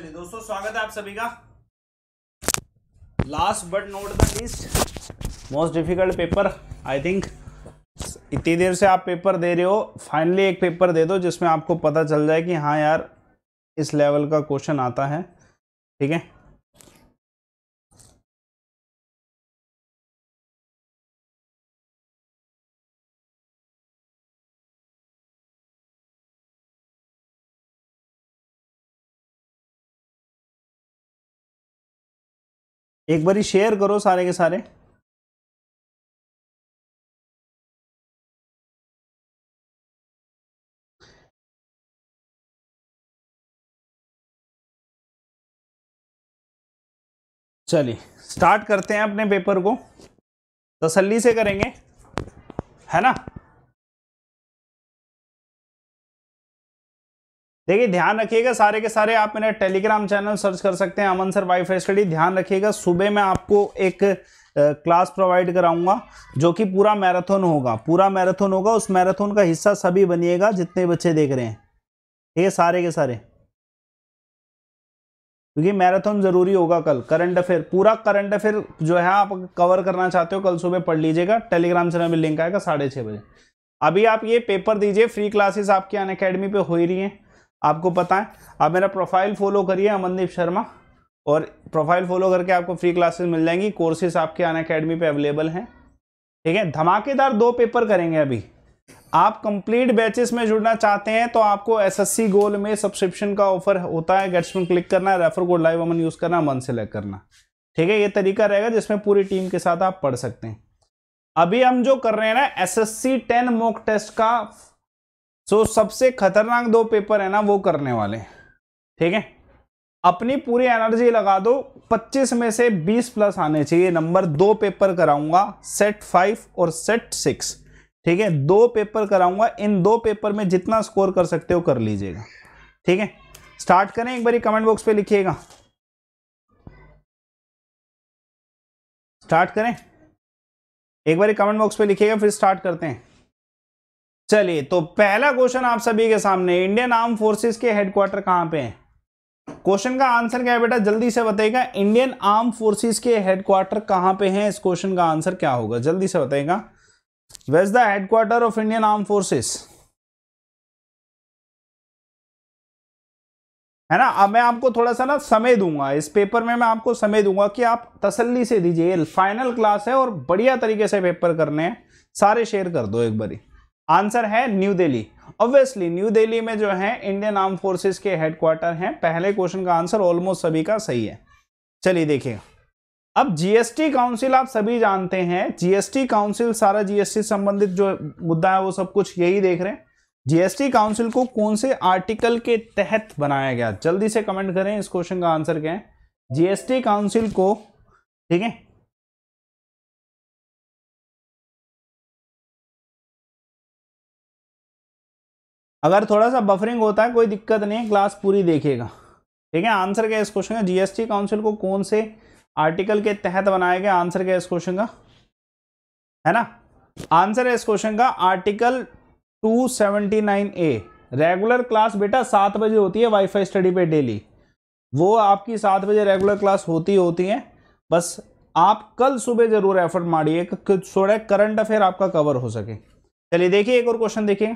चलिए दोस्तों स्वागत है आप सभी का last but not the least most difficult paper I think इतनी देर से आप पेपर दे रहे हो फाइनली एक पेपर दे दो जिसमें आपको पता चल जाए कि हाँ यार इस लेवल का क्वेश्चन आता है ठीक है एक बारी शेयर करो सारे के सारे चलिए स्टार्ट करते हैं अपने पेपर को तसल्ली से करेंगे है ना देखिए ध्यान रखिएगा सारे के सारे आप मेरा टेलीग्राम चैनल सर्च कर सकते हैं अमन सर वाईफाई स्टडी ध्यान रखिएगा सुबह मैं आपको एक क्लास प्रोवाइड कराऊंगा जो कि पूरा मैराथन होगा पूरा मैराथन होगा उस मैराथन का हिस्सा सभी बनिएगा जितने बच्चे देख रहे हैं ये सारे के सारे क्योंकि मैराथन ज़रूरी होगा कल करंट अफेयर पूरा करंट अफेयर जो है आप कवर करना चाहते हो कल सुबह पढ़ लीजिएगा टेलीग्राम चैनल में लिंक आएगा साढ़े छः बजे अभी आप ये पेपर दीजिए फ्री क्लासेस आपके अन अकेडमी पर हो ही रही हैं आपको पता है आप मेरा प्रोफाइल फॉलो करिए अमनदीप शर्मा और प्रोफाइल फॉलो करके आपको फ्री क्लासेस मिल जाएंगी कोर्सेज आपके अन अकेडमी पर अवेलेबल हैं ठीक है धमाकेदार दो पेपर करेंगे अभी आप कंप्लीट बैचेस में जुड़ना चाहते हैं तो आपको एसएससी गोल में सब्सक्रिप्शन का ऑफर होता है गेट्स में क्लिक करना है refer code live Aman use करना मन सेलेक्ट करना ठीक है ये तरीका रहेगा जिसमें पूरी टीम के साथ आप पढ़ सकते हैं अभी हम जो कर रहे हैं ना एसएससी टेन मॉक टेस्ट का सो सबसे खतरनाक दो पेपर है ना वो करने वाले ठीक है अपनी पूरी एनर्जी लगा दो 25 में से 20 प्लस आने चाहिए नंबर दो पेपर कराऊंगा सेट फाइव और सेट सिक्स ठीक है दो पेपर कराऊंगा इन दो पेपर में जितना स्कोर कर सकते हो कर लीजिएगा ठीक है स्टार्ट करें एक बार कमेंट बॉक्स पे लिखिएगा स्टार्ट करें एक बार कमेंट बॉक्स पे लिखिएगा फिर स्टार्ट करते हैं चलिए तो पहला क्वेश्चन आप सभी के सामने इंडियन आर्म फोर्सेस के हेडक्वार्टर कहां पे हैं क्वेश्चन का आंसर क्या है बेटा जल्दी से बताएगा इंडियन आर्म फोर्सेस के हेडक्वार्टर कहां पे हैं इस क्वेश्चन का आंसर क्या होगा जल्दी से बताएगा where's the headquarter of Indian arm forces है ना अब मैं आपको थोड़ा सा ना समय दूंगा इस पेपर में मैं आपको समय दूंगा कि आप तसल्ली से दीजिए फाइनल क्लास है और बढ़िया तरीके से पेपर करने हैं सारे शेयर कर दो एक बारी आंसर है new Delhi obviously new Delhi में जो है इंडियन आर्म फोर्सेस के हेडक्वार्टर हैं पहले क्वेश्चन का आंसर ऑलमोस्ट सभी का सही है चलिए देखिए अब जीएसटी काउंसिल आप सभी जानते हैं जीएसटी काउंसिल सारा जीएसटी संबंधित जो मुद्दा है वो सब कुछ यही देख रहे हैं जीएसटी काउंसिल को कौन से आर्टिकल के तहत बनाया गया जल्दी से कमेंट करें इस क्वेश्चन का आंसर क्या है जीएसटी काउंसिल को ठीक है अगर थोड़ा सा बफरिंग होता है कोई दिक्कत नहीं है क्लास पूरी देखेगा ठीक है आंसर क्या इस क्वेश्चन का जीएसटी काउंसिल को कौन से आर्टिकल के तहत बनाया गया आंसर क्या इस क्वेश्चन का है ना आंसर है इस क्वेश्चन का आर्टिकल 279 ए रेगुलर क्लास बेटा सात बजे होती है वाईफाई स्टडी पे डेली वो आपकी सात बजे रेगुलर क्लास होती होती है बस आप कल सुबह जरूर एफर्ट मारिए थोड़ा करंट अफेयर आपका कवर हो सके चलिए देखिए एक और क्वेश्चन देखिए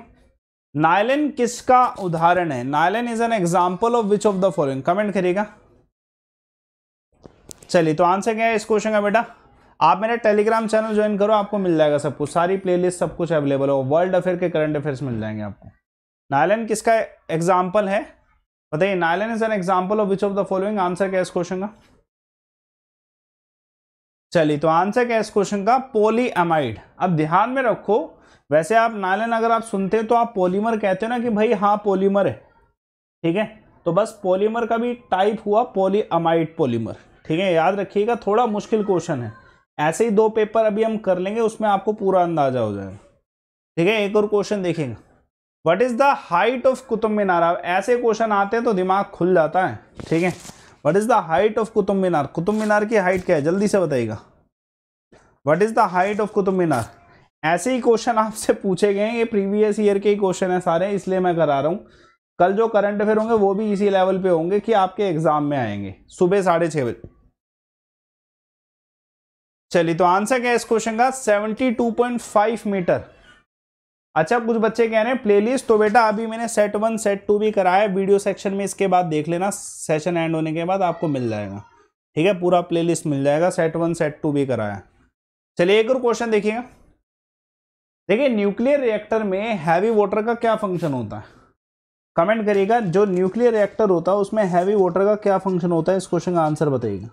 नायलिन किसका उदाहरण है nylon is an example of which of the following comment करिएगा चलिए तो आंसर क्या है इस क्वेश्चन का बेटा आप मेरा टेलीग्राम चैनल ज्वाइन करो आपको मिल जाएगा सब कुछ सारी प्लेलिस्ट सब कुछ अवेलेबल हो वर्ल्ड अफेयर के करंट अफेयर्स मिल जाएंगे आपको नायलन किसका एग्जाम्पल है बताइए nylon is an example of which of the following answer क्या है इस क्वेश्चन का चलिए तो आंसर क्या है इस क्वेश्चन का पोली अब ध्यान में रखो वैसे आप नालन अगर आप सुनते हैं तो आप पॉलीमर कहते हो ना कि भाई हाँ पॉलीमर है ठीक है तो बस पॉलीमर का भी टाइप हुआ पॉलीअमाइड पॉलीमर ठीक है याद रखिएगा थोड़ा मुश्किल क्वेश्चन है ऐसे ही दो पेपर अभी हम कर लेंगे उसमें आपको पूरा अंदाजा हो जाएगा ठीक है एक और क्वेश्चन देखेंगे what is the height of Qutub Minar ऐसे क्वेश्चन आते हैं तो दिमाग खुल जाता है ठीक है what is the height of Qutub Minar Qutub Minar की हाइट क्या है जल्दी से बताइएगा what is the height of Qutub Minar ऐसे ही क्वेश्चन आपसे पूछे गए हैं ये प्रीवियस ईयर के ही क्वेश्चन है सारे इसलिए मैं करा रहा हूँ कल जो करंट अफेयर होंगे वो भी इसी लेवल पे होंगे कि आपके एग्जाम में आएंगे सुबह साढ़े छः बजे चलिए तो आंसर क्या है इस क्वेश्चन का 72.5 मीटर अच्छा कुछ बच्चे कह रहे हैं प्लेलिस्ट तो बेटा अभी मैंने सेट वन सेट टू भी कराया वीडियो सेक्शन में इसके बाद देख लेना सेशन एंड होने के बाद आपको मिल जाएगा ठीक है पूरा लिस्ट मिल जाएगा सेट वन सेट टू भी कराया चलिए एक और क्वेश्चन देखिएगा देखिए न्यूक्लियर रिएक्टर में हैवी वाटर का क्या फंक्शन होता है कमेंट करिएगा जो न्यूक्लियर रिएक्टर होता है उसमें हैवी वाटर का क्या फंक्शन होता है इस क्वेश्चन का आंसर बताइएगा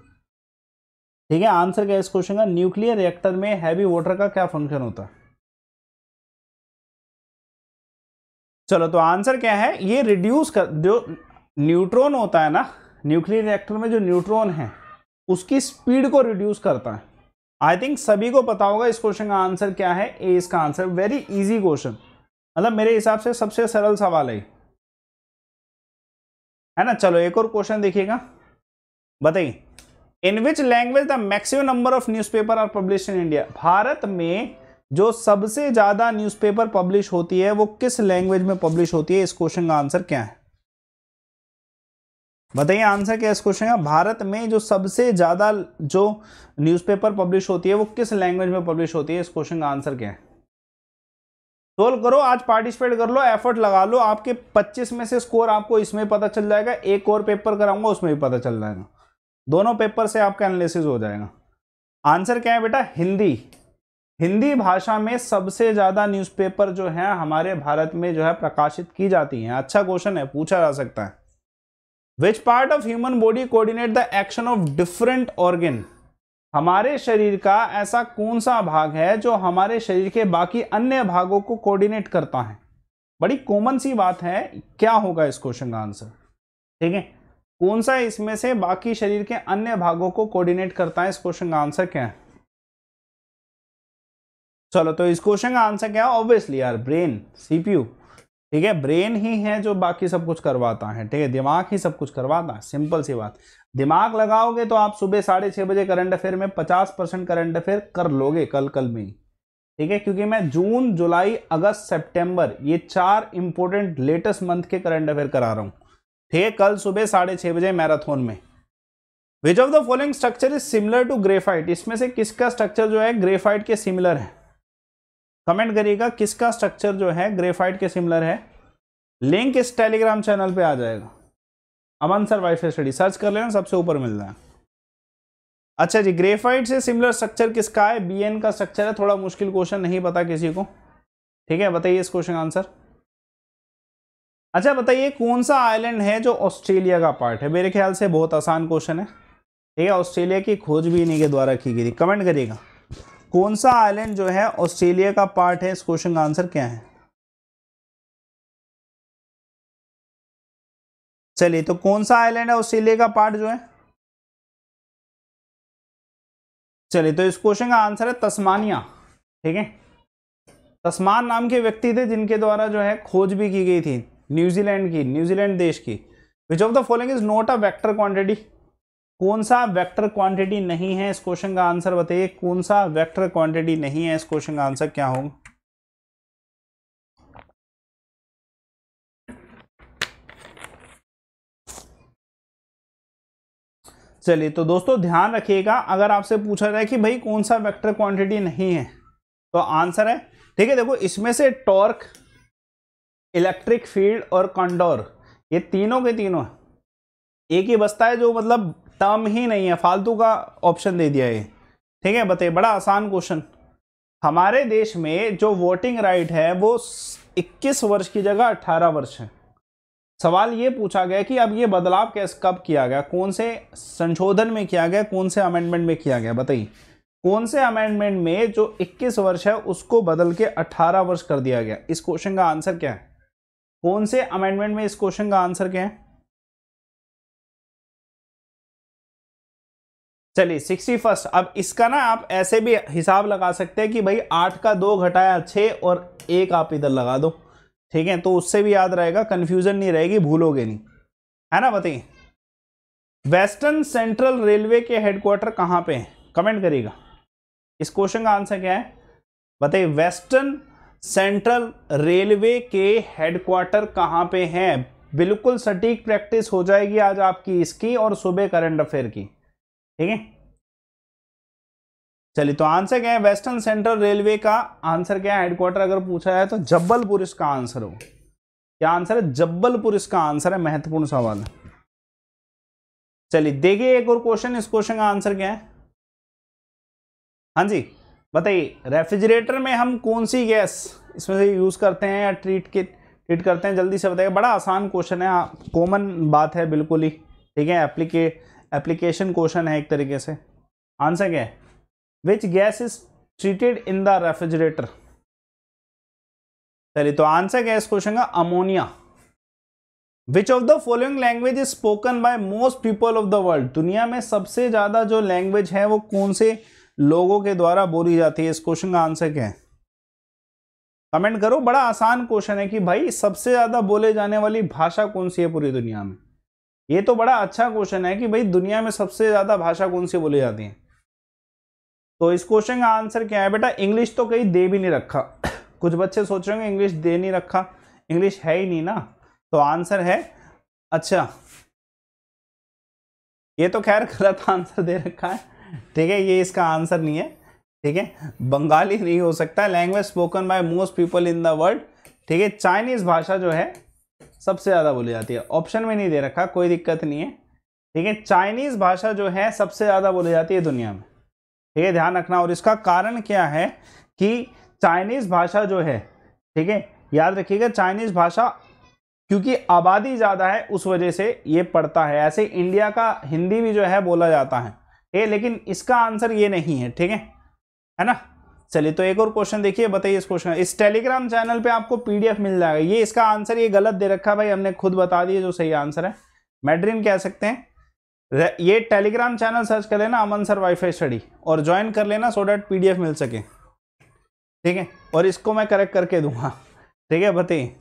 ठीक है आंसर क्या है इस क्वेश्चन का न्यूक्लियर रिएक्टर में हैवी वाटर का क्या फंक्शन होता है चलो तो आंसर क्या है ये रिड्यूस कर जो न्यूट्रॉन होता है ना न्यूक्लियर रिएक्टर में जो न्यूट्रॉन है उसकी स्पीड को रिड्यूस करता है आई थिंक सभी को पता होगा इस क्वेश्चन का आंसर क्या है ए इसका आंसर वेरी इजी क्वेश्चन मतलब मेरे हिसाब से सबसे सरल सवाल है है ना चलो एक और क्वेश्चन देखिएगा बताइए in which language the maximum number of newspaper are publish in India Bharat में जो सबसे ज़्यादा न्यूज़पेपर पब्लिश होती है वो किस लैंग्वेज में पब्लिश होती है इस क्वेश्चन का आंसर क्या है बताइए आंसर क्या इस क्वेश्चन का भारत में जो सबसे ज़्यादा जो न्यूज़पेपर पब्लिश होती है वो किस लैंग्वेज में पब्लिश होती है इस क्वेश्चन का आंसर क्या है सोल्व करो आज पार्टिसिपेट कर लो एफर्ट लगा लो आपके 25 में से स्कोर आपको इसमें पता चल जाएगा एक और पेपर कराऊंगा उसमें भी पता चल जाएगा दोनों पेपर से आपका एनालिसिस हो जाएगा आंसर क्या है बेटा हिंदी हिंदी भाषा में सबसे ज़्यादा न्यूज़पेपर जो है हमारे भारत में जो है प्रकाशित की जाती हैं अच्छा क्वेश्चन है पूछा जा सकता है which part of human body coordinate the action of different organ हमारे शरीर का ऐसा कौन सा भाग है जो हमारे शरीर के बाकी अन्य भागों को कोऑर्डिनेट करता है बड़ी कॉमन सी बात है क्या होगा इस क्वेश्चन का आंसर ठीक है कौन सा इसमें से बाकी शरीर के अन्य भागों को कोऑर्डिनेट करता है इस क्वेश्चन का आंसर क्या है चलो तो इस क्वेश्चन का आंसर क्या है ऑब्वियसली यार ब्रेन सीपीयू ठीक है ब्रेन ही है जो बाकी सब कुछ करवाता है ठीक है दिमाग ही सब कुछ करवाता है सिंपल सी बात दिमाग लगाओगे तो आप सुबह साढ़े छः बजे करंट अफेयर में पचास परसेंट करंट अफेयर कर लोगे कल कल में ठीक है क्योंकि मैं जून जुलाई अगस्त सितंबर ये चार इंपॉर्टेंट लेटेस्ट मंथ के करंट अफेयर करा रहा हूँ ठीक है कल सुबह साढ़े बजे मैराथन में which of the following structure is similar to graphite इसमें से किसका स्ट्रक्चर जो है ग्रेफाइट के सिमिलर है कमेंट करिएगा किसका स्ट्रक्चर जो है ग्रेफाइट के सिमिलर है लिंक इस टेलीग्राम चैनल पे आ जाएगा Aman sir wifi study search कर लेना सबसे ऊपर मिल जाए अच्छा जी ग्रेफाइट से सिमिलर स्ट्रक्चर किसका है बी का स्ट्रक्चर है थोड़ा मुश्किल क्वेश्चन नहीं पता किसी को ठीक है बताइए इस क्वेश्चन का आंसर अच्छा बताइए कौन सा आइलैंड है जो ऑस्ट्रेलिया का पार्ट है मेरे ख्याल से बहुत आसान क्वेश्चन है ठीक है ऑस्ट्रेलिया की खोज भी इन्हीं के द्वारा की गई थी कमेंट करिएगा कौन सा आइलैंड जो है ऑस्ट्रेलिया का पार्ट है इस क्वेश्चन का आंसर क्या है चलिए तो कौन सा आइलैंड है ऑस्ट्रेलिया का पार्ट जो है चलिए तो इस क्वेश्चन का आंसर है तस्मानिया ठीक है तस्मान नाम के व्यक्ति थे जिनके द्वारा जो है खोज भी की गई थी न्यूजीलैंड की न्यूजीलैंड देश की which of the following is not a vector quantity कौन सा वेक्टर क्वांटिटी नहीं है इस क्वेश्चन का आंसर बताइए कौन सा वेक्टर क्वांटिटी नहीं है इस क्वेश्चन का आंसर क्या होगा चलिए तो दोस्तों ध्यान रखिएगा अगर आपसे पूछा जाए कि भाई कौन सा वेक्टर क्वांटिटी नहीं है तो आंसर है ठीक है देखो इसमें से टॉर्क इलेक्ट्रिक फील्ड और कंडोर ये तीनों के तीनों एक ही बस्ता है जो मतलब टर्म ही नहीं है फालतू का ऑप्शन दे दिया ये ठीक है बताइए बड़ा आसान क्वेश्चन हमारे देश में जो वोटिंग राइट है वो 21 वर्ष की जगह 18 वर्ष है सवाल ये पूछा गया कि अब ये बदलाव कैसे कब किया गया कौन से संशोधन में किया गया कौन से अमेंडमेंट में किया गया बताइए कौन से अमेंडमेंट में जो 21 वर्ष है उसको बदल के 18 वर्ष कर दिया गया इस क्वेश्चन का आंसर क्या है कौन से अमेंडमेंट में इस क्वेश्चन का आंसर क्या है चलिए सिक्सटी फर्स्ट अब इसका ना आप ऐसे भी हिसाब लगा सकते हैं कि भाई आठ का दो घटाया छः और एक आप इधर लगा दो ठीक है तो उससे भी याद रहेगा कन्फ्यूजन नहीं रहेगी भूलोगे नहीं है ना बताइए वेस्टर्न सेंट्रल रेलवे के हेडक्वार्टर कहाँ पे हैं कमेंट करिएगा इस क्वेश्चन का आंसर क्या है बताइए वेस्टर्न सेंट्रल रेलवे के हेडक्वार्टर कहाँ पे हैं बिल्कुल सटीक प्रैक्टिस हो जाएगी आज आपकी इसकी और सुबह करंट अफेयर की ठीक है चलिए तो आंसर क्या है वेस्टर्न सेंट्रल रेलवे का आंसर क्या है हेडक्वार्टर अगर पूछा जाए तो जब्बलपुर इसका आंसर हो क्या आंसर है जब्बलपुर इसका आंसर है महत्वपूर्ण सवाल चलिए देखिए एक और क्वेश्चन इस क्वेश्चन का आंसर क्या है हाँ जी बताइए रेफ्रिजरेटर में हम कौन सी गैस इसमें से यूज़ करते हैं या ट्रीट के ट्रीट करते हैं जल्दी से बताइए बड़ा आसान क्वेश्चन है कॉमन हाँ, बात है बिल्कुल ही ठीक है एप्लीकेट एप्लीकेशन क्वेश्चन है एक तरीके से आंसर क्या है which gas is treated in the refrigerator चलिए तो आंसर क्या है इस क्वेश्चन का ammonia which of the following language is spoken by most people of the world दुनिया में सबसे ज्यादा जो लैंग्वेज है वो कौन से लोगों के द्वारा बोली जाती है इस क्वेश्चन का आंसर क्या है कमेंट करो बड़ा आसान क्वेश्चन है कि भाई सबसे ज्यादा बोले जाने वाली भाषा कौन सी है पूरी दुनिया में ये तो बड़ा अच्छा क्वेश्चन है कि भाई दुनिया में सबसे ज़्यादा भाषा कौन सी बोली जाती है तो इस क्वेश्चन का आंसर क्या है बेटा इंग्लिश तो कहीं दे भी नहीं रखा कुछ बच्चे सोच रहे होंगे इंग्लिश दे नहीं रखा इंग्लिश है ही नहीं ना तो आंसर है अच्छा ये तो खैर गलत आंसर दे रखा है ठीक है ये इसका आंसर नहीं है ठीक है बंगाली नहीं हो सकता language spoken by most people in the world ठीक है चाइनीज़ भाषा जो है सबसे ज़्यादा बोली जाती है ऑप्शन में नहीं दे रखा कोई दिक्कत नहीं है ठीक है चाइनीज़ भाषा जो है सबसे ज़्यादा बोली जाती है दुनिया में ठीक है ध्यान रखना और इसका कारण क्या है कि चाइनीज़ भाषा जो है ठीक है याद रखिएगा चाइनीज़ भाषा क्योंकि आबादी ज़्यादा है उस वजह से ये पड़ता है ऐसे इंडिया का हिंदी भी जो है बोला जाता है ठीक लेकिन इसका आंसर ये नहीं है ठीक है है ना चलिए तो एक और क्वेश्चन देखिए बताइए इस क्वेश्चन इस टेलीग्राम चैनल पे आपको पीडीएफ मिल जाएगा ये इसका आंसर ये गलत दे रखा भाई हमने खुद बता दिया जो सही आंसर है मेड्रिन कह सकते हैं ये टेलीग्राम चैनल सर्च कर लेना अमन सर वाईफाई स्टडी और ज्वाइन कर लेना सो डैट पी मिल सके ठीक है और इसको मैं करेक्ट करके दूंगा ठीक है बताइए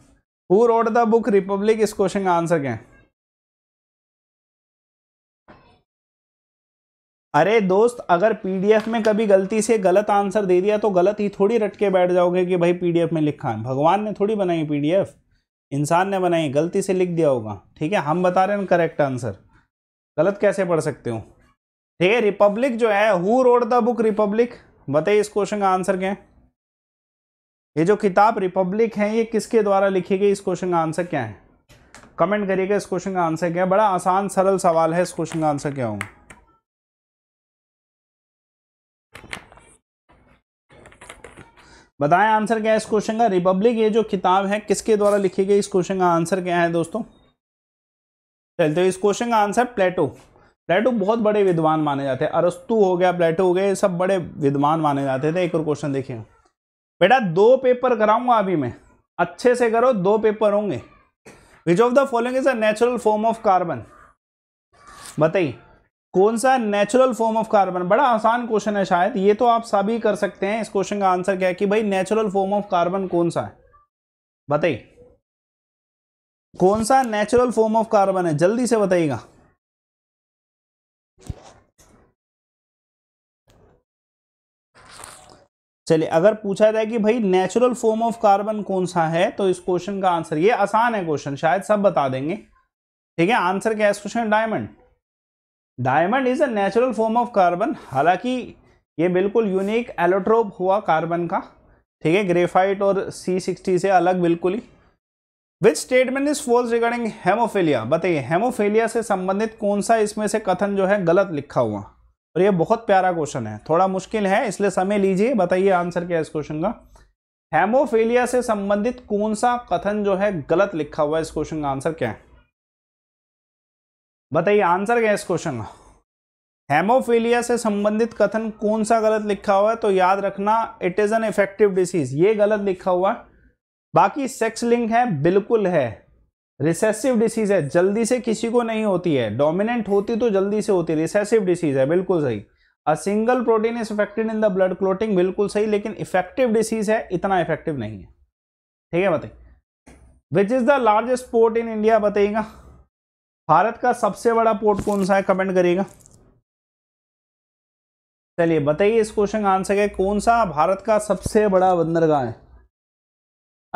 who wrote the book republic इस क्वेश्चन का आंसर क्या है अरे दोस्त अगर पीडीएफ में कभी गलती से गलत आंसर दे दिया तो गलत ही थोड़ी रट के बैठ जाओगे कि भाई पीडीएफ में लिखा है भगवान ने थोड़ी बनाई पीडीएफ इंसान ने बनाई गलती से लिख दिया होगा ठीक है हम बता रहे हैं करेक्ट आंसर गलत कैसे पढ़ सकते हो ठीक है रिपब्लिक जो है who wrote the book republic बताइए इस क्वेश्चन का आंसर क्या है ये जो किताब रिपब्लिक है ये किसके द्वारा लिखी गई इस क्वेश्चन का आंसर क्या है कमेंट करिएगा इस क्वेश्चन का आंसर क्या है बड़ा आसान सरल सवाल है इस क्वेश्चन का आंसर क्या होगा बताएं आंसर क्या है इस क्वेश्चन का रिपब्लिक ये जो किताब है किसके द्वारा लिखी गई इस क्वेश्चन का आंसर क्या है दोस्तों चलते इस क्वेश्चन का आंसर प्लेटो प्लेटो बहुत बड़े विद्वान माने जाते हैं अरस्तु हो गया प्लेटो हो गए सब बड़े विद्वान माने जाते थे एक और क्वेश्चन देखिए बेटा दो पेपर कराऊंगा अभी मैं अच्छे से करो दो पेपर होंगे which of the following is a natural form of carbon बताइए कौन सा नेचुरल फॉर्म ऑफ कार्बन बड़ा आसान क्वेश्चन है शायद ये तो आप सभी कर सकते हैं इस क्वेश्चन का आंसर क्या है कि भाई नेचुरल फॉर्म ऑफ कार्बन कौन सा है बताइए कौन सा नेचुरल फॉर्म ऑफ कार्बन है जल्दी से बताइएगा चलिए अगर पूछा जाए कि भाई नेचुरल फॉर्म ऑफ कार्बन कौन सा है तो इस क्वेश्चन का आंसर ये आसान है क्वेश्चन शायद सब बता देंगे ठीक है आंसर क्या है इस question diamond diamond is a natural form of carbon हालांकि ये बिल्कुल यूनिक एलोट्रोप हुआ कार्बन का ठीक है ग्रेफाइट और सी सिक्सटी से अलग बिल्कुल ही which statement is false regarding haemophilia बताइए हेमोफेलिया से संबंधित कौन सा इसमें से कथन जो है गलत लिखा हुआ और ये बहुत प्यारा क्वेश्चन है थोड़ा मुश्किल है इसलिए समय लीजिए बताइए आंसर क्या है इस क्वेश्चन का हेमोफेलिया से संबंधित कौन सा कथन जो है गलत लिखा हुआ है इस क्वेश्चन का आंसर क्या है बताइए आंसर क्या है इस क्वेश्चन का हेमोफीलिया से संबंधित कथन कौन सा गलत लिखा हुआ है तो याद रखना it is an effective disease ये गलत लिखा हुआ बाकी सेक्स लिंक है बिल्कुल है रिसेसिव डिसीज है जल्दी से किसी को नहीं होती है डोमिनेंट होती तो जल्दी से होती रिसेसिव डिसीज है बिल्कुल सही a single protein is affected in the blood clotting बिल्कुल सही लेकिन इफेक्टिव डिसीज है इतना इफेक्टिव नहीं है ठीक है बताइए which is the largest port in India बताइएगा भारत का सबसे बड़ा पोर्ट कौन सा है कमेंट करिएगा चलिए बताइए इस क्वेश्चन का आंसर है कौन सा भारत का सबसे बड़ा बंदरगाह है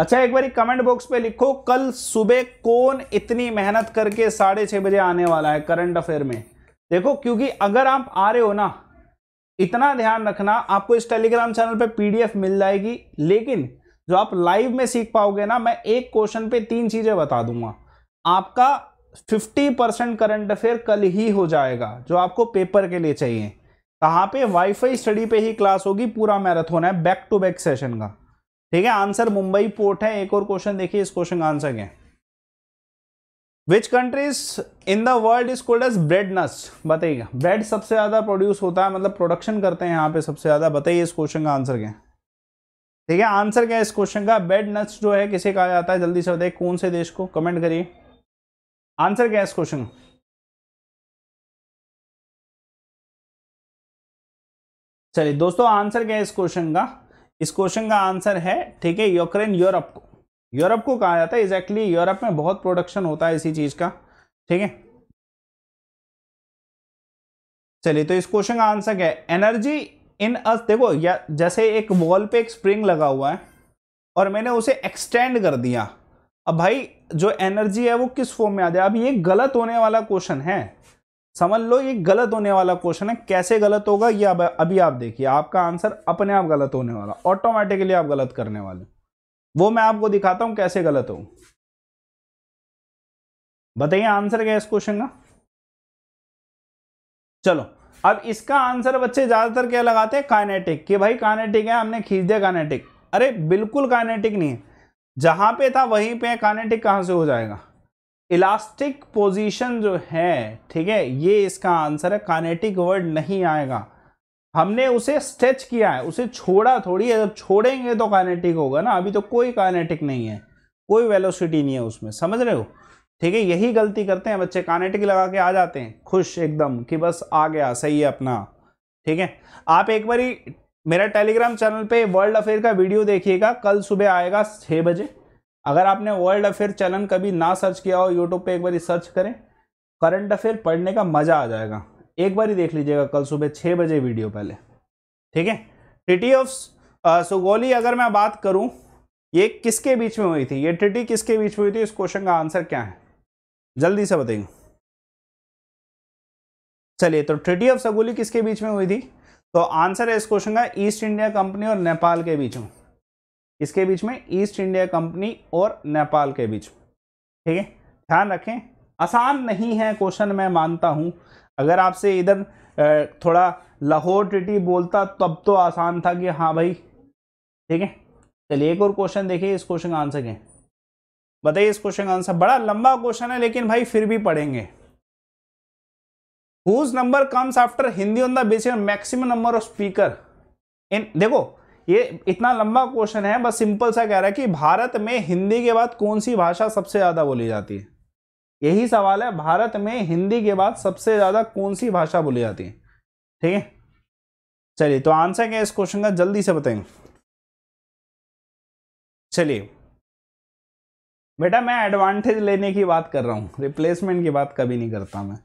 अच्छा एक बार कमेंट बॉक्स पे लिखो कल सुबह कौन इतनी मेहनत करके साढ़े छह बजे आने वाला है करंट अफेयर में देखो क्योंकि अगर आप आ रहे हो ना इतना ध्यान रखना आपको इस टेलीग्राम चैनल पे पीडीएफ मिल जाएगी लेकिन जो आप लाइव में सीख पाओगे ना मैं एक क्वेश्चन पे तीन चीज़ें बता दूंगा आपका फिफ्टी परसेंट करंट अफेयर कल ही हो जाएगा जो आपको पेपर के लिए चाहिए कहाँ पे वाईफाई स्टडी पे ही क्लास होगी पूरा मैराथन है बैक टू बैक सेशन का ठीक है आंसर मुंबई पोर्ट है एक और क्वेश्चन देखिए इस क्वेश्चन का आंसर क्या which countries in the world is called as bread नस बताइएगा ब्रेड सबसे ज़्यादा प्रोड्यूस होता है मतलब प्रोडक्शन करते हैं यहाँ पे सबसे ज़्यादा बताइए इस क्वेश्चन का आंसर क्या ठीक है आंसर क्या है इस क्वेश्चन का ब्रेड नस जो है किसे कहा जाता है जल्दी से बताइए कौन से देश को कमेंट करिए आंसर क्या है इस क्वेश्चन चलिए दोस्तों आंसर क्या है इस क्वेश्चन का इस क्वेश्चन का आंसर है ठीक है यूक्रेन यूरोप को यूरोप को कहा जाता है एग्जैक्टली यूरोप में बहुत प्रोडक्शन होता है इसी चीज का ठीक है चलिए तो इस क्वेश्चन का आंसर क्या है एनर्जी इन अस देखो या जैसे एक वॉल पे एक स्प्रिंग लगा हुआ है और मैंने उसे एक्सटेंड कर दिया अब भाई जो एनर्जी है वो किस फॉर्म में आ जाए अब ये गलत होने वाला क्वेश्चन है समझ लो ये गलत होने वाला क्वेश्चन है कैसे गलत होगा ये अब अभी आप देखिए आपका आंसर अपने आप गलत होने वाला ऑटोमेटिकली आप गलत करने वाले वो मैं आपको दिखाता हूं कैसे गलत हो बताइए आंसर क्या है इस क्वेश्चन का चलो अब इसका आंसर बच्चे ज्यादातर क्या लगाते हैं काइनेटिक कि भाई कानेटिक है हमने खींच दिया कानेटिक अरे बिल्कुल कानेटिक नहीं है जहां पे था वहीं पे कानेटिक कहाँ से हो जाएगा इलास्टिक पोजीशन जो है ठीक है ये इसका आंसर है कानेटिक वर्ड नहीं आएगा हमने उसे स्ट्रेच किया है उसे छोड़ा थोड़ी है जब छोड़ेंगे तो कानेटिक होगा ना अभी तो कोई कानेटिक नहीं है कोई वेलोसिटी नहीं है उसमें समझ रहे हो ठीक है यही गलती करते हैं बच्चे कानेटिक लगा के आ जाते हैं खुश एकदम कि बस आ गया सही है अपना ठीक है आप एक बारी मेरा टेलीग्राम चैनल पे वर्ल्ड अफेयर का वीडियो देखिएगा कल सुबह आएगा छः बजे अगर आपने वर्ल्ड अफेयर चैनल कभी ना सर्च किया हो यूट्यूब पे एक बार सर्च करें करंट अफेयर पढ़ने का मज़ा आ जाएगा एक बार ही देख लीजिएगा कल सुबह छः बजे वीडियो पहले ठीक है ट्रिटी ऑफ सुगोली अगर मैं बात करूँ ये किसके बीच में हुई थी ये ट्रिटी किसके बीच में हुई थी इस क्वेश्चन का आंसर क्या है जल्दी से बताइए चलिए तो ट्रिटी ऑफ सगोली किसके बीच में हुई थी तो आंसर है इस क्वेश्चन का ईस्ट इंडिया कंपनी और नेपाल के बीच में इसके बीच में ईस्ट इंडिया कंपनी और नेपाल के बीच ठीक है ध्यान रखें आसान नहीं है क्वेश्चन मैं मानता हूँ अगर आपसे इधर थोड़ा लाहौर ट्रिटी बोलता तब तो आसान था कि हाँ भाई ठीक है चलिए एक और क्वेश्चन देखिए इस क्वेश्चन का आंसर क्या बताइए इस क्वेश्चन का आंसर बड़ा लंबा क्वेश्चन है लेकिन भाई फिर भी पढ़ेंगे whose number comes after Hindi on the basis maximum number of speaker in देखो ये इतना लंबा क्वेश्चन है बस सिंपल सा कह रहा है कि भारत में हिंदी के बाद कौन सी भाषा सबसे ज़्यादा बोली जाती है यही सवाल है भारत में हिंदी के बाद सबसे ज़्यादा कौन सी भाषा बोली जाती है ठीक है चलिए तो आंसर क्या है इस क्वेश्चन का जल्दी से बताएंगे चलिए बेटा मैं एडवांटेज लेने की बात कर रहा हूँ रिप्लेसमेंट की बात कभी नहीं करता मैं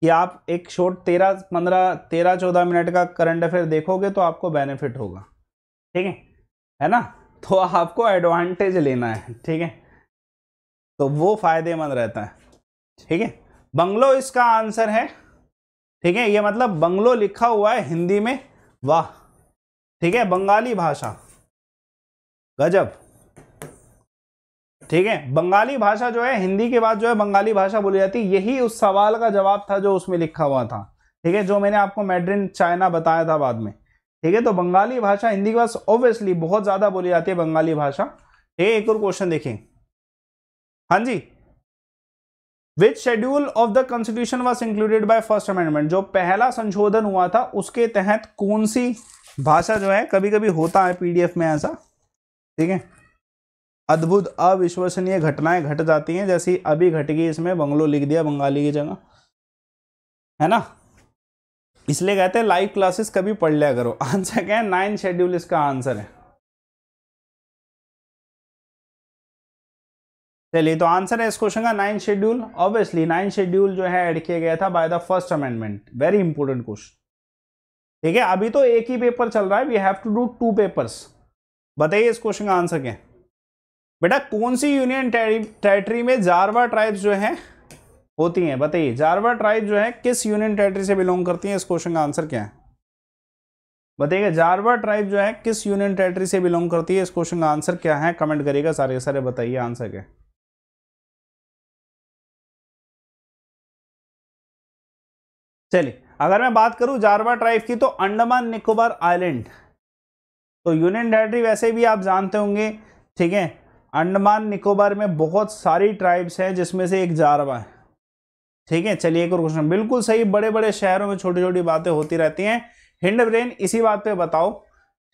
कि आप एक शॉर्ट तेरह पंद्रह तेरह चौदह मिनट का करंट अफेयर देखोगे तो आपको बेनिफिट होगा ठीक है है ना तो आपको एडवांटेज लेना है ठीक है तो वो फायदेमंद रहता है ठीक है बंगलो इसका आंसर है ठीक है ये मतलब बंगलो लिखा हुआ है हिंदी में वाह ठीक है बंगाली भाषा गजब ठीक है बंगाली भाषा जो है हिंदी के बाद जो है बंगाली भाषा बोली जाती है यही उस सवाल का जवाब था जो उसमें लिखा हुआ था ठीक है जो मैंने आपको मेड्रिन चाइना बताया था बाद में ठीक है तो बंगाली भाषा हिंदी के बाद ऑब्वियसली बहुत ज़्यादा बोली जाती है बंगाली भाषा ठीक है एक और क्वेश्चन देखें हाँ जी which schedule of the constitution was included by first amendment जो पहला संशोधन हुआ था उसके तहत कौन सी भाषा जो है कभी कभी होता है पीडीएफ में ऐसा ठीक है अद्भुत अविश्वसनीय घटनाएं घट जाती हैं जैसी अभी घट गई इसमें बंगलो लिख दिया बंगाली की जगह है ना इसलिए कहते हैं लाइव क्लासेस कभी पढ़ लिया करो आंसर क्या है नाइन शेड्यूल इसका आंसर है चलिए तो आंसर है इस क्वेश्चन का nine schedule obviously nine schedule जो है ऐड किया गया था by the first amendment very important question ठीक है अभी तो एक ही पेपर चल रहा है we have to do two papers बताइए इस क्वेश्चन का आंसर क्या है बेटा कौन सी यूनियन टेरिटरी में जारवा ट्राइब्स जो है होती हैं बताइए जारवा ट्राइब जो है किस यूनियन टेरिटरी से बिलोंग करती है इस क्वेश्चन का आंसर क्या है बताइएगा जारवा ट्राइब जो है किस यूनियन टेरिटरी से बिलोंग करती है इस क्वेश्चन का आंसर क्या है कमेंट करिएगा सारे सारे बताइए आंसर क्या चलिए अगर मैं बात करूं जारवा ट्राइब की तो अंडमान निकोबार आइलैंड तो यूनियन टेरिटरी वैसे भी आप जानते होंगे ठीक है अंडमान निकोबार में बहुत सारी ट्राइब्स हैं जिसमें से एक जारवा है ठीक है चलिए एक और क्वेश्चन बिल्कुल सही बड़े बड़े शहरों में छोटी छोटी बातें होती रहती हैं हिंड ब्रेन इसी बात पे बताओ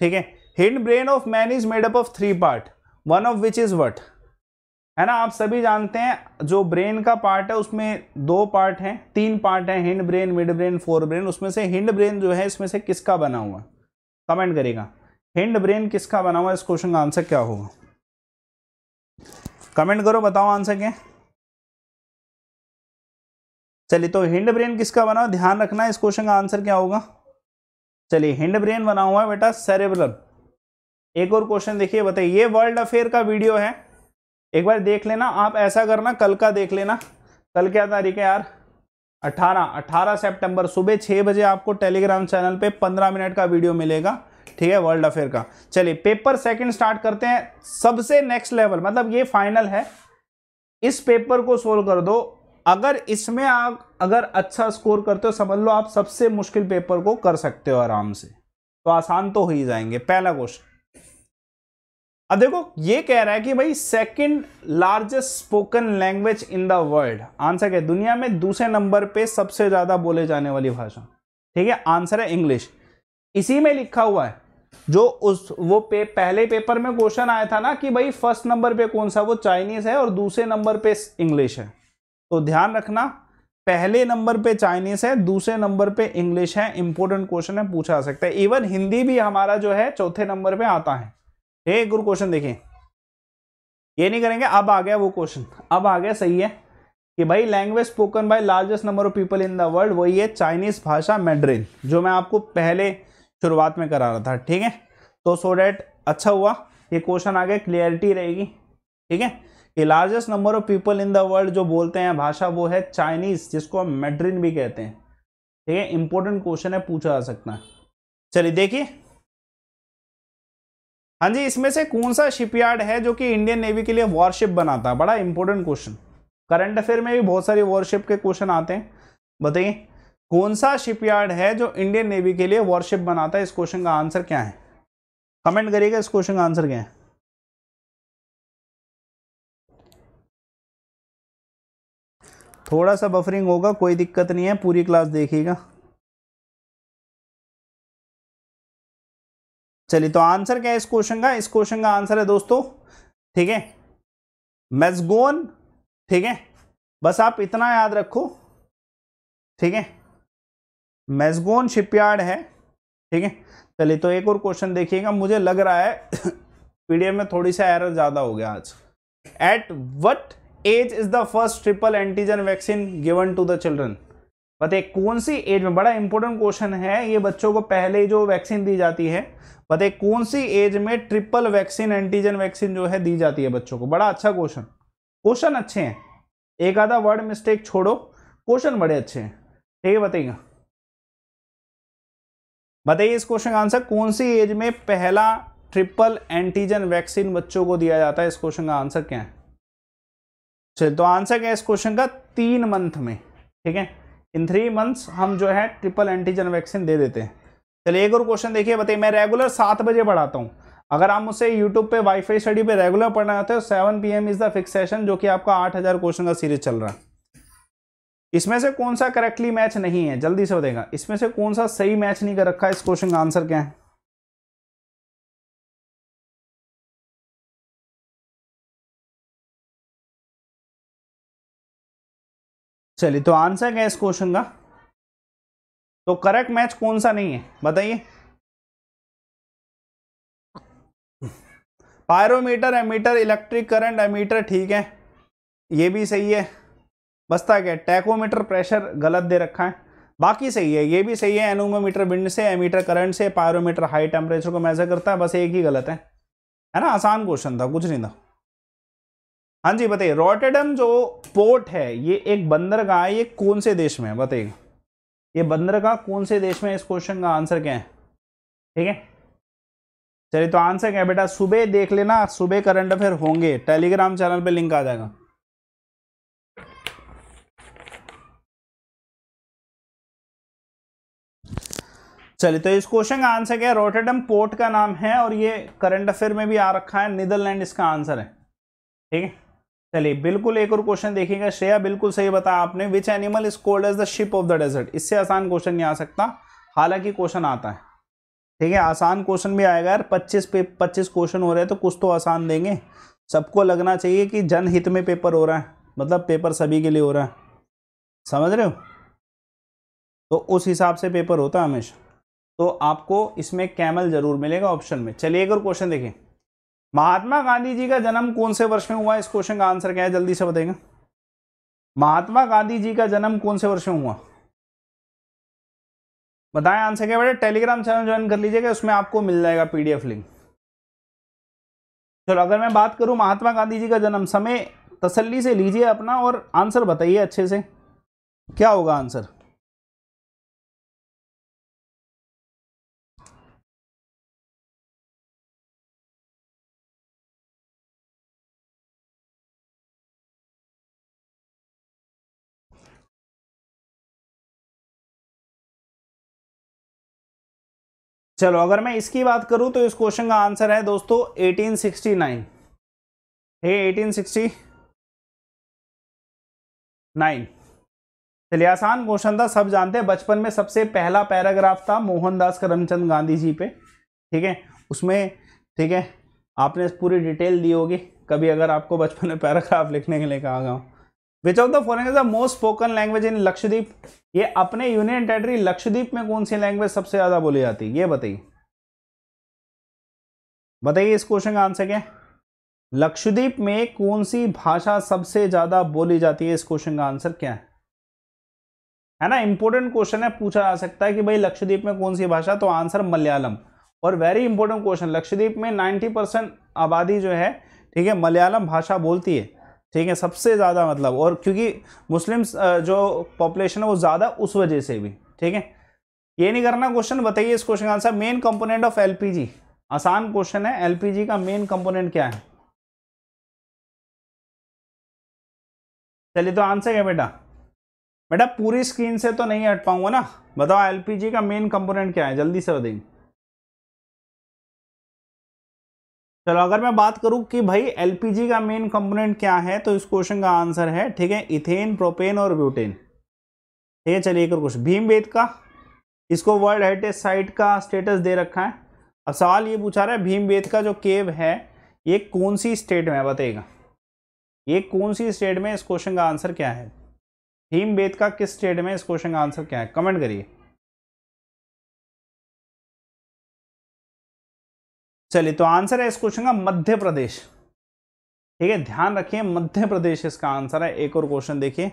ठीक है hind brain of man is made up of three part one of which is what है ना आप सभी जानते हैं जो ब्रेन का पार्ट है उसमें दो पार्ट हैं तीन पार्ट हैं hind brain mid brain fore brain उसमें से हिंड ब्रेन जो है इसमें से किसका बना हुआ कमेंट करेगा हिंड ब्रेन किसका बना हुआ इस क्वेश्चन का आंसर क्या होगा कमेंट करो बताओ आंसर क्या चलिए तो हिंड ब्रेन किसका बना ध्यान रखना इस क्वेश्चन का आंसर क्या होगा चलिए हिंड ब्रेन बना हुआ है बेटा सेरेब्रम एक और क्वेश्चन देखिए बताइए ये वर्ल्ड अफेयर का वीडियो है एक बार देख लेना आप ऐसा करना कल का देख लेना कल क्या तारीख है यार 18 18 सितंबर सुबह 6 बजे आपको टेलीग्राम चैनल पे 15 मिनट का वीडियो मिलेगा ठीक है वर्ल्ड अफेयर का चलिए पेपर सेकंड स्टार्ट करते हैं सबसे नेक्स्ट लेवल मतलब ये फाइनल है इस पेपर को सोल्व कर दो अगर इसमें आप अगर अच्छा स्कोर करते हो समझ लो आप सबसे मुश्किल पेपर को कर सकते हो आराम से तो आसान तो हो ही जाएंगे पहला क्वेश्चन अब देखो ये कह रहा है कि भाई second largest spoken language in the world answer क्या दुनिया में दूसरे नंबर पे सबसे ज़्यादा बोले जाने वाली भाषा ठीक है आंसर है इंग्लिश इसी में लिखा हुआ है जो उस वो पे पहले पेपर में क्वेश्चन आया था ना कि भाई फर्स्ट नंबर पे कौन सा वो चाइनीज़ है और दूसरे नंबर पे इंग्लिश है तो ध्यान रखना पहले नंबर पे चाइनीज़ है दूसरे नंबर पे इंग्लिश है इंपॉर्टेंट क्वेश्चन है पूछा जा सकता है इवन हिंदी भी हमारा जो है चौथे नंबर पे आता है एक गुरु क्वेश्चन देखिए ये नहीं करेंगे अब आ गया वो क्वेश्चन अब आ गया सही है कि भाई language spoken by largest number of people in the world वही है चाइनीज़ भाषा मैड्रिन जो मैं आपको पहले शुरुआत में करा रहा था ठीक है तो सो डैट अच्छा हुआ ये क्वेश्चन आगे क्लियरिटी रहेगी ठीक है कि largest number of people in the world जो बोलते हैं भाषा वो है चाइनीज जिसको हम मेड्रिन भी कहते हैं ठीक है इंपॉर्टेंट क्वेश्चन है पूछा जा सकता है चलिए देखिए हाँ जी इसमें से कौन सा शिपयार्ड है जो कि इंडियन नेवी के लिए वॉरशिप बनाता है बड़ा इंपॉर्टेंट क्वेश्चन करंट अफेयर में भी बहुत सारे वॉरशिप के क्वेश्चन आते हैं बताइए कौन सा शिपयार्ड है जो इंडियन नेवी के लिए वॉरशिप बनाता है इस क्वेश्चन का आंसर क्या है कमेंट करिएगा इस क्वेश्चन का आंसर क्या है थोड़ा सा बफरिंग होगा कोई दिक्कत नहीं है पूरी क्लास देखिएगा चलिए तो आंसर क्या है इस क्वेश्चन का इस क्वेश्चन का आंसर है दोस्तों ठीक है मेजगोन ठीक है बस आप इतना याद रखो ठीक है मेजगोन शिपयार्ड है ठीक है चलिए तो एक और क्वेश्चन देखिएगा मुझे लग रहा है पीडीएफ में थोड़ी सा एरर ज़्यादा हो गया आज at what age is the first triple antigen vaccine given to the children बताइए कौन सी एज में बड़ा इंपॉर्टेंट क्वेश्चन है ये बच्चों को पहले जो वैक्सीन दी जाती है बताइए कौन सी एज में ट्रिपल वैक्सीन एंटीजन वैक्सीन जो है दी जाती है बच्चों को बड़ा अच्छा क्वेश्चन क्वेश्चन अच्छे हैं एक आधा वर्ड मिस्टेक छोड़ो क्वेश्चन बड़े अच्छे हैं ठीक है बताइएगा बताइए इस क्वेश्चन का आंसर कौन सी एज में पहला ट्रिपल एंटीजन वैक्सीन बच्चों को दिया जाता है इस क्वेश्चन का आंसर क्या है चलिए तो आंसर क्या है इस क्वेश्चन का तीन मंथ में ठीक है इन थ्री मंथ्स हम जो है ट्रिपल एंटीजन वैक्सीन दे देते हैं चलिए एक और क्वेश्चन देखिए बताइए मैं रेगुलर सात बजे पढ़ाता हूँ अगर आप मुझसे यूट्यूब पे वाईफाई स्टडी पे रेगुलर पढ़ना चाहते हो seven P M is the fix session जो कि आपका आठ हज़ार क्वेश्चन का सीरीज चल रहा है इसमें से कौन सा करेक्टली मैच नहीं है जल्दी से बताएगा इसमें से कौन सा सही मैच नहीं कर रखा इस क्वेश्चन का आंसर क्या है चलिए तो आंसर क्या है इस क्वेश्चन का तो करेक्ट मैच कौन सा नहीं है बताइए pyrometer ammeter electric current ammeter ठीक है ये भी सही है बसता क्या टैकोमीटर प्रेशर गलत दे रखा है बाकी सही है ये भी सही है एनोमोमीटर विंड से एमीटर करंट से पायरोमीटर हाई टेम्परेचर को मेजर करता है बस एक ही गलत है है ना आसान क्वेश्चन था कुछ नहीं था हाँ जी बताइए रोटेडम जो पोर्ट है ये एक बंदरगाह ये कौन से देश में है बताइएगा ये बंदरगाह कौन से देश में इस क्वेश्चन का आंसर क्या है ठीक है चलिए तो आंसर क्या है बेटा सुबह देख लेना सुबह करंट अफेयर होंगे टेलीग्राम चैनल पर लिंक आ जाएगा चलिए तो इस क्वेश्चन का आंसर क्या है रोटेडम पोर्ट का नाम है और ये करंट अफेयर में भी आ रखा है नीदरलैंड इसका आंसर है ठीक है चलिए बिल्कुल एक और क्वेश्चन देखिएगा श्रेया बिल्कुल सही बताया आपने which animal is called as the ship of the desert इससे आसान क्वेश्चन नहीं आ सकता हालांकि क्वेश्चन आता है ठीक है आसान क्वेश्चन भी आएगा यार पच्चीस पे पच्चीस क्वेश्चन हो रहे हैं तो कुछ तो आसान देंगे सबको लगना चाहिए कि जनहित में पेपर हो रहा है मतलब पेपर सभी के लिए हो रहा है समझ रहे हो तो उस हिसाब से पेपर होता है हमेशा तो आपको इसमें कैमल जरूर मिलेगा ऑप्शन में चलिए एक और क्वेश्चन देखें महात्मा गांधी जी का जन्म कौन से वर्ष में हुआ इस क्वेश्चन का आंसर क्या है जल्दी से बताएगा महात्मा गांधी जी का जन्म कौन से वर्ष में हुआ बताएं आंसर क्या बेटे टेलीग्राम चैनल ज्वाइन कर लीजिएगा उसमें आपको मिल जाएगा पीडीएफ लिंक चलो अगर मैं बात करूं महात्मा गांधी जी का जन्म समय तसल्ली से लीजिए अपना और आंसर बताइए अच्छे से क्या होगा आंसर चलो अगर मैं इसकी बात करूं तो इस क्वेश्चन का आंसर है दोस्तों 1869 ठीक है 1869 चलिए आसान क्वेश्चन था सब जानते हैं बचपन में सबसे पहला पैराग्राफ था मोहनदास करमचंद गांधी जी पे ठीक है उसमें ठीक है आपने पूरी डिटेल दी होगी कभी अगर आपको बचपन में पैराग्राफ लिखने के लिए कहा गया which of the following is the most spoken language in Lakshadweep ये अपने यूनियन टेरेटरी लक्षद्वीप में कौन सी लैंग्वेज सबसे ज़्यादा बोली जाती है ये बताइए बताइए इस क्वेश्चन का आंसर क्या है लक्षद्वीप में कौन सी भाषा सबसे ज़्यादा बोली जाती है इस क्वेश्चन का आंसर क्या है है ना इंपॉर्टेंट क्वेश्चन है पूछा जा सकता है कि भाई लक्षद्वीप में कौन सी भाषा तो आंसर मलयालम और वेरी इंपॉर्टेंट क्वेश्चन लक्षद्वीप में 90 परसेंट आबादी जो है ठीक है मलयालम भाषा बोलती है ठीक है सबसे ज़्यादा मतलब और क्योंकि मुस्लिम्स जो पॉपुलेशन है वो ज़्यादा उस वजह से भी ठीक है ये नहीं करना क्वेश्चन बताइए इस क्वेश्चन का answer main component of LPG आसान क्वेश्चन है एलपीजी का मेन कंपोनेंट क्या है चलिए तो आंसर क्या बेटा बेटा पूरी स्क्रीन से तो नहीं हट पाऊंगा ना बताओ एलपीजी का मेन कंपोनेंट क्या है जल्दी से बताइए चलो अगर मैं बात करूं कि भाई एलपीजी का मेन कंपोनेंट क्या है तो इस क्वेश्चन का आंसर है ठीक है इथेन प्रोपेन और ब्यूटेन ठीक है चलिए एक और कुछ भीम बेद का इसको वर्ल्ड हेरिटेज साइट का स्टेटस दे रखा है अब सवाल ये पूछा रहा है भीम बेद का जो केव है ये कौन सी स्टेट में बताएगा ये कौन सी स्टेट में इस क्वेश्चन का आंसर क्या है भीम बेद का किस स्टेट में इस क्वेश्चन का आंसर क्या है कमेंट करिए चलिए तो आंसर है इस क्वेश्चन का मध्य प्रदेश ठीक है ध्यान रखिए मध्य प्रदेश इसका आंसर है एक और क्वेश्चन देखिए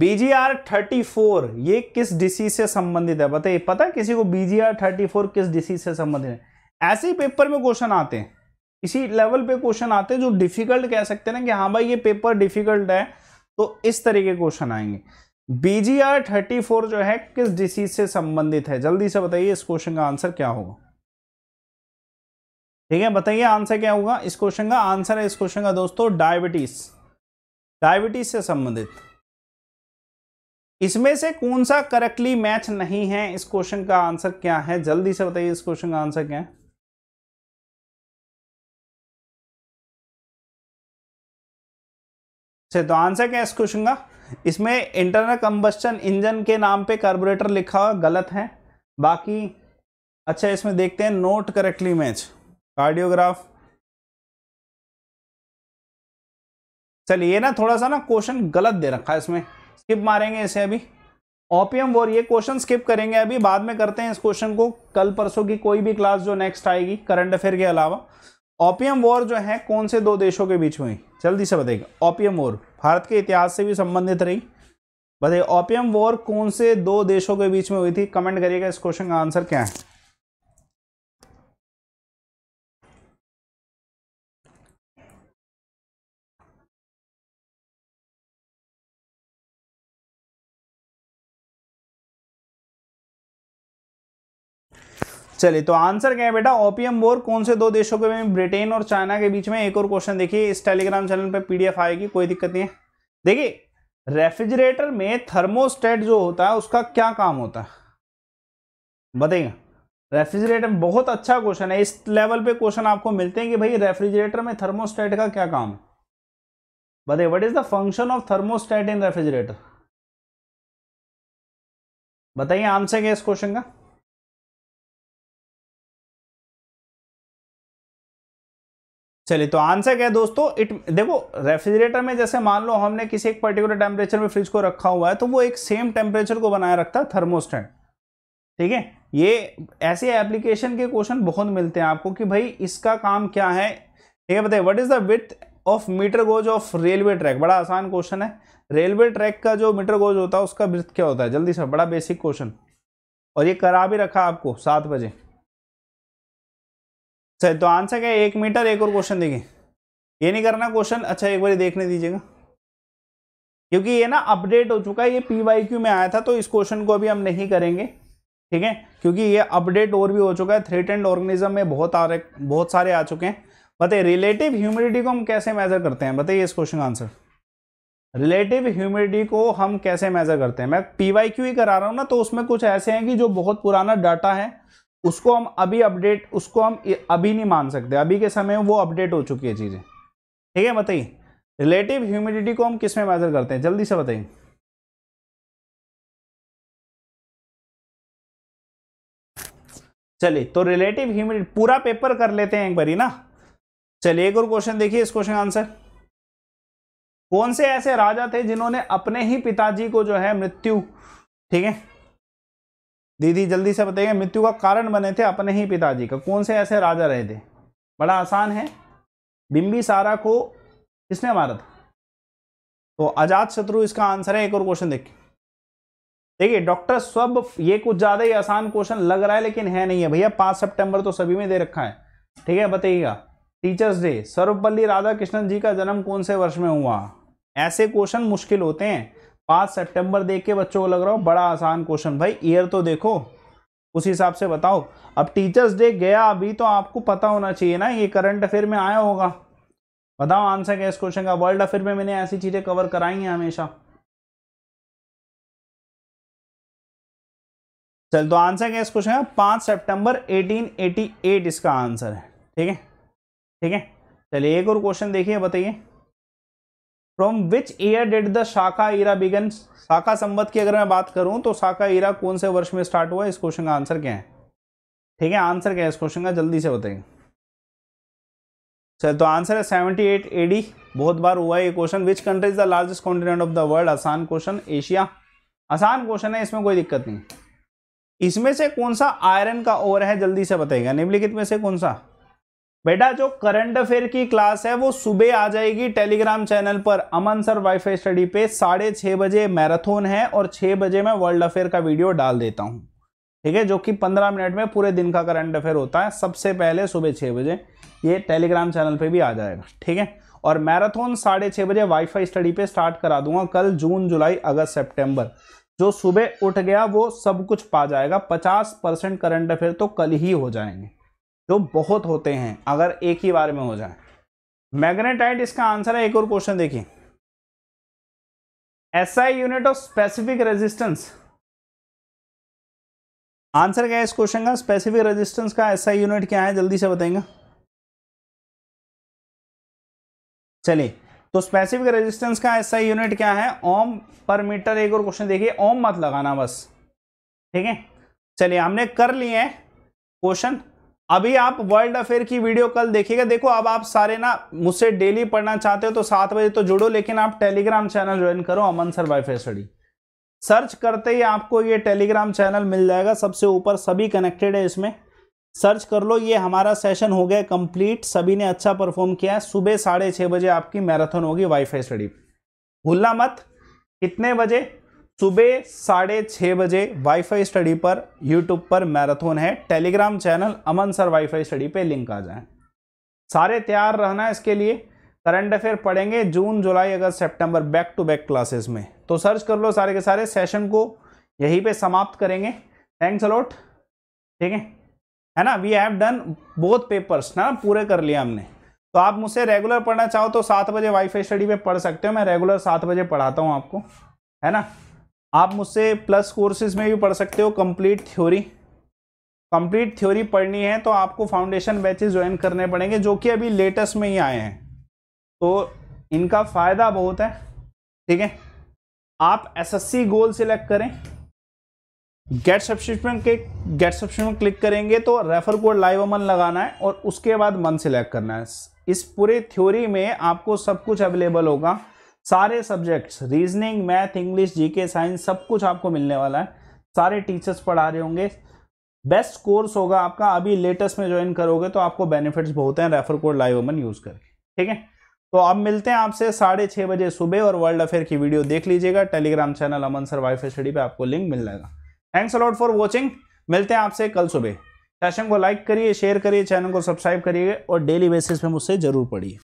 बीजीआर थर्टी फोर ये किस डिसीज से संबंधित है बताइए पता है किसी को बीजीआर थर्टी फोर किस डिसीज से संबंधित है ऐसे ही पेपर में क्वेश्चन आते हैं इसी लेवल पे क्वेश्चन आते हैं जो डिफिकल्ट कह सकते हैं ना कि हाँ भाई ये पेपर डिफिकल्ट है तो इस तरीके क्वेश्चन आएंगे बीजीआर थर्टी फोर जो है किस डिसीज से संबंधित है जल्दी से बताइए इस क्वेश्चन का आंसर क्या होगा ठीक है बताइए आंसर क्या होगा इस क्वेश्चन का आंसर है इस क्वेश्चन का दोस्तों डायबिटीज डायबिटीज से संबंधित इसमें से कौन सा करेक्टली मैच नहीं है इस क्वेश्चन का आंसर क्या है जल्दी से बताइए इस क्वेश्चन का आंसर क्या है से अच्छा, तो आंसर क्या है इस क्वेश्चन का इसमें इंटरनल कंबस्टन इंजन के नाम पे कार्बोरेटर लिखा गलत है बाकी अच्छा इसमें देखते हैं नोट करेक्टली मैच कार्डियोग्राफ चलिए ना थोड़ा सा ना क्वेश्चन गलत दे रखा है इसमें स्किप मारेंगे इसे अभी ओपियम वॉर ये क्वेश्चन स्किप करेंगे अभी बाद में करते हैं इस क्वेश्चन को कल परसों की कोई भी क्लास जो नेक्स्ट आएगी करंट अफेयर के अलावा ओपियम वॉर जो है कौन से दो देशों के बीच हुई जल्दी से बताइए ओपीएम वॉर भारत के इतिहास से भी संबंधित रही बताइए ओपीएम वॉर कौन से दो देशों के बीच में हुई थी कमेंट करिएगा इस क्वेश्चन का आंसर क्या है चलिए तो आंसर क्या है बेटा ओपीएम बोर कौन से दो देशों के बीच ब्रिटेन और चाइना के बीच में एक और क्वेश्चन देखिए इस टेलीग्राम चैनल पर पीडीएफ आएगी कोई दिक्कत नहीं है देखिए रेफ्रिजरेटर में थर्मोस्टेट जो होता है उसका क्या काम होता है बताइए रेफ्रिजरेटर बहुत अच्छा क्वेश्चन है इस लेवल पे क्वेश्चन आपको मिलते हैं कि भाई रेफ्रिजरेटर में थर्मोस्टेट का क्या काम है बताइए what is the function of thermostat in refrigerator बताइए आंसर क्या इस क्वेश्चन का चलिए तो आंसर क्या है दोस्तों इट देखो रेफ्रिजरेटर में जैसे मान लो हमने किसी एक पर्टिकुलर टेम्परेचर में फ्रिज को रखा हुआ है तो वो एक सेम टेम्परेचर को बनाए रखता है थर्मोस्टेंट ठीक है ये ऐसे एप्लीकेशन के क्वेश्चन बहुत मिलते हैं आपको कि भाई इसका काम क्या है ठीक है बताइए what is the width of meter gauge of railway track बड़ा आसान क्वेश्चन है रेलवे ट्रैक का जो मीटर गोज होता है उसका विथ क्या होता है जल्दी सर बड़ा बेसिक क्वेश्चन और ये करा भी रखा आपको सात बजे अच्छा तो आंसर क्या है एक मीटर एक और क्वेश्चन देखिए ये नहीं करना क्वेश्चन अच्छा एक बार देखने दीजिएगा क्योंकि ये ना अपडेट हो चुका है ये पी वाई क्यू में आया था तो इस क्वेश्चन को अभी हम नहीं करेंगे ठीक है क्योंकि ये अपडेट और भी हो चुका है थ्रेट एंड ऑर्गेनिज्म में बहुत आ रहे बहुत सारे आ चुके हैं बताइए रिलेटिव ह्यूमिडिटी को हम कैसे मेजर करते हैं बताइए इस क्वेश्चन का आंसर रिलेटिव ह्यूमिडिटी को हम कैसे मेजर करते हैं मैं पी वाई क्यू ही करा रहा हूँ ना तो उसमें कुछ ऐसे हैं कि जो बहुत पुराना डाटा है उसको हम अभी अपडेट उसको हम अभी नहीं मान सकते अभी के समय वो अपडेट हो चुकी है चीज़ें ठीक है बताइए रिलेटिव ह्यूमिडिटी को हम किस में मेजर करते हैं जल्दी से बताइए चलिए तो रिलेटिव ह्यूमिडिटी पूरा पेपर कर लेते हैं एक बारी ना चलिए एक और क्वेश्चन देखिए इस क्वेश्चन का आंसर कौन से ऐसे राजा थे जिन्होंने अपने ही पिताजी को जो है मृत्यु ठीक है दीदी जल्दी से बताइए मृत्यु का कारण बने थे अपने ही पिताजी का कौन से ऐसे राजा रहे थे बड़ा आसान है बिंबी सारा को किसने मारा था तो अजात शत्रु इसका आंसर है एक और क्वेश्चन देखिए देखिए डॉक्टर स्वब ये कुछ ज़्यादा ही आसान क्वेश्चन लग रहा है लेकिन है नहीं है भैया पाँच सितंबर तो सभी में दे रखा है ठीक है बताइएगा teachers day Sarvepalli Radhakrishnan ji का जन्म कौन से वर्ष में हुआ ऐसे क्वेश्चन मुश्किल होते हैं पाँच सितंबर देख के बच्चों को लग रहा हो बड़ा आसान क्वेश्चन भाई ईयर तो देखो उस हिसाब से बताओ अब टीचर्स डे गया अभी तो आपको पता होना चाहिए ना ये करंट अफेयर में आया होगा बताओ आंसर क्या इस क्वेश्चन का वर्ल्ड अफेयर में मैंने ऐसी चीज़ें कवर कराई हैं हमेशा चल तो आंसर क्या इस क्वेश्चन का पाँच एटी एट इसका आंसर है ठीक है ठीक है चलिए एक और क्वेश्चन देखिए बताइए from which year did the Shaka era begin शाखा संबद्ध की अगर मैं बात करूं तो शाखा ईरा कौन से वर्ष में स्टार्ट हुआ इस क्वेश्चन का आंसर क्या है ठीक है आंसर क्या है इस क्वेश्चन का जल्दी से बताइए चल तो आंसर है सेवेंटी एट एडी बहुत बार हुआ ये question which country is the largest continent of the world आसान क्वेश्चन एशिया आसान क्वेश्चन है इसमें कोई दिक्कत नहीं इसमें से कौन सा आयरन का ओर है जल्दी से बताइएगा निम्नलिखित में से कौन सा बेटा जो करंट अफेयर की क्लास है वो सुबह आ जाएगी टेलीग्राम चैनल पर अमन सर वाईफाई स्टडी पे साढ़े छः बजे मैराथन है और छः बजे मैं वर्ल्ड अफेयर का वीडियो डाल देता हूँ ठीक है जो कि पंद्रह मिनट में पूरे दिन का करंट अफेयर होता है सबसे पहले सुबह छः बजे ये टेलीग्राम चैनल पर भी आ जाएगा ठीक है और मैराथन साढ़े छः बजे वाईफाई स्टडी पे स्टार्ट करा दूंगा कल जून जुलाई अगस्त सेप्टेम्बर जो सुबह उठ गया वो सब कुछ पा जाएगा पचास परसेंट करंट अफेयर तो कल ही हो जाएंगे जो बहुत होते हैं अगर एक ही बार में हो जाए मैग्नेटाइट इसका आंसर है एक और क्वेश्चन देखिए SI unit of specific resistance answer क्या है इस क्वेश्चन का स्पेसिफिक रेजिस्टेंस का एसआई यूनिट क्या है जल्दी से बताएंगे चलिए तो स्पेसिफिक रेजिस्टेंस का एसआई यूनिट क्या है ओम पर मीटर एक और क्वेश्चन देखिए ओम मत लगाना बस ठीक है चलिए हमने कर लिए क्वेश्चन अभी आप वर्ल्ड अफेयर की वीडियो कल देखिएगा देखो अब आप सारे ना मुझसे डेली पढ़ना चाहते हो तो सात बजे तो जुड़ो लेकिन आप टेलीग्राम चैनल ज्वाइन करो Aman sir wifi study search करते ही आपको ये टेलीग्राम चैनल मिल जाएगा सबसे ऊपर सभी कनेक्टेड है इसमें सर्च कर लो ये हमारा सेशन हो गया कंप्लीट सभी ने अच्छा परफॉर्म किया है सुबह साढ़े छः बजे आपकी मैराथन होगी वाईफाई स्टडी भूलना मत कितने बजे सुबह साढ़े छः बजे वाईफाई स्टडी पर यूट्यूब पर मैराथन है Telegram channel Aman sir wifi study पे लिंक आ जाए सारे तैयार रहना इसके लिए करंट अफेयर पढ़ेंगे जून जुलाई अगस्त सितंबर बैक टू बैक क्लासेस में तो सर्च कर लो सारे के सारे सेशन को यहीं पे समाप्त करेंगे थैंक्स अलॉट ठीक है है ना we have done both papers ना पूरे कर लिया हमने तो आप मुझसे रेगुलर पढ़ना चाहो तो सात बजे वाईफाई स्टडी पर पढ़ सकते हो मैं रेगुलर सात बजे पढ़ाता हूँ आपको है ना आप मुझसे प्लस कोर्सेज में भी पढ़ सकते हो कंप्लीट थ्योरी कंप्लीट थ्योरी पढ़नी है तो आपको फाउंडेशन बैचेज ज्वाइन करने पड़ेंगे जो कि अभी लेटेस्ट में ही आए हैं तो इनका फ़ायदा बहुत है ठीक है आप एसएससी गोल सिलेक्ट करें गेट सब्सक्रिप्शन के गेट सब्सक्रिप्शन क्लिक करेंगे तो रेफर कोड लाइव अमन लगाना है और उसके बाद मन सिलेक्ट करना है इस पूरे थ्योरी में आपको सब कुछ अवेलेबल होगा सारे subjects reasoning math English GK science सब कुछ आपको मिलने वाला है सारे टीचर्स पढ़ा रहे होंगे बेस्ट कोर्स होगा आपका अभी लेटेस्ट में ज्वाइन करोगे तो आपको बेनिफिट्स बहुत हैं refer code live Aman use करके ठीक है तो अब मिलते हैं आपसे साढ़े छः बजे सुबह और वर्ल्ड अफेयर की वीडियो देख लीजिएगा टेलीग्राम चैनल अमन सर फाई स्टडी पे आपको लिंक मिल जाएगा थैंक्स अलॉट फॉर वॉचिंग मिलते हैं आपसे कल सुबह सेशन को लाइक करिए शेयर करिए चैनल को सब्सक्राइब करिए और डेली बेसिस पर मुझसे जरूर पढ़िए